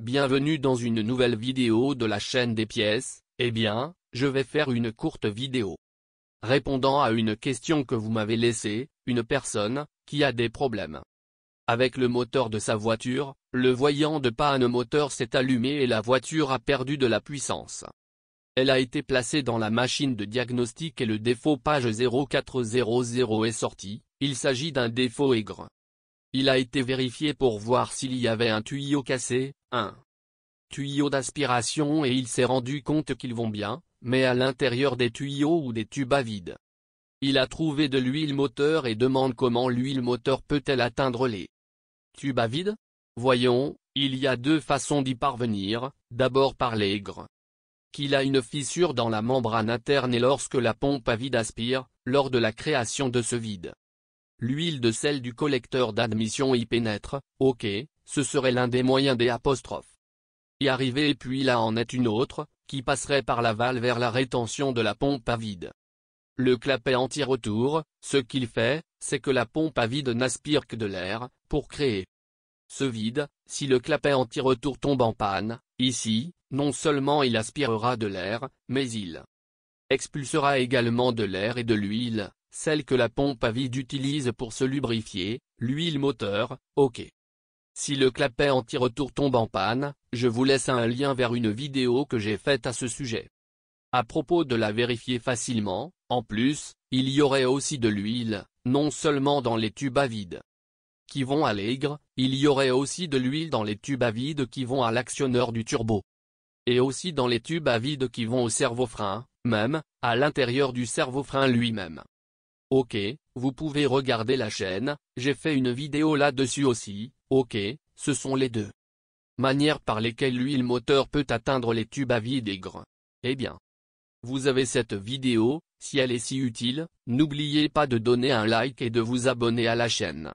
Bienvenue dans une nouvelle vidéo de la chaîne des pièces, eh bien, je vais faire une courte vidéo. Répondant à une question que vous m'avez laissée, une personne, qui a des problèmes. Avec le moteur de sa voiture, le voyant de panne moteur s'est allumé et la voiture a perdu de la puissance. Elle a été placée dans la machine de diagnostic et le défaut page 0400 est sorti, il s'agit d'un défaut aigre. Il a été vérifié pour voir s'il y avait un tuyau cassé, un tuyau d'aspiration et il s'est rendu compte qu'ils vont bien, mais à l'intérieur des tuyaux ou des tubes à vide. Il a trouvé de l'huile moteur et demande comment l'huile moteur peut-elle atteindre les tubes à vide Voyons, il y a deux façons d'y parvenir, d'abord par l'aigre. Qu'il a une fissure dans la membrane interne et lorsque la pompe à vide aspire, lors de la création de ce vide, l'huile de sel du collecteur d'admission y pénètre, ok, ce serait l'un des moyens des apostrophes. Y arriver et puis là en est une autre, qui passerait par l'aval vers la rétention de la pompe à vide. Le clapet anti-retour, ce qu'il fait, c'est que la pompe à vide n'aspire que de l'air, pour créer ce vide, si le clapet anti-retour tombe en panne, ici, non seulement il aspirera de l'air, mais il expulsera également de l'air et de l'huile, celle que la pompe à vide utilise pour se lubrifier, l'huile moteur, ok. Si le clapet anti-retour tombe en panne, je vous laisse un lien vers une vidéo que j'ai faite à ce sujet. À propos de la vérifier facilement, en plus, il y aurait aussi de l'huile, non seulement dans les tubes à vide qui vont à l'aigre, il y aurait aussi de l'huile dans les tubes à vide qui vont à l'actionneur du turbo. Et aussi dans les tubes à vide qui vont au cerveau-frein, même, à l'intérieur du cerveau-frein lui-même. Ok, vous pouvez regarder la chaîne, j'ai fait une vidéo là-dessus aussi, ok, ce sont les deux manières par lesquelles l'huile moteur peut atteindre les tubes à vide et grains. Eh bien, vous avez cette vidéo, si elle est si utile, n'oubliez pas de donner un like et de vous abonner à la chaîne.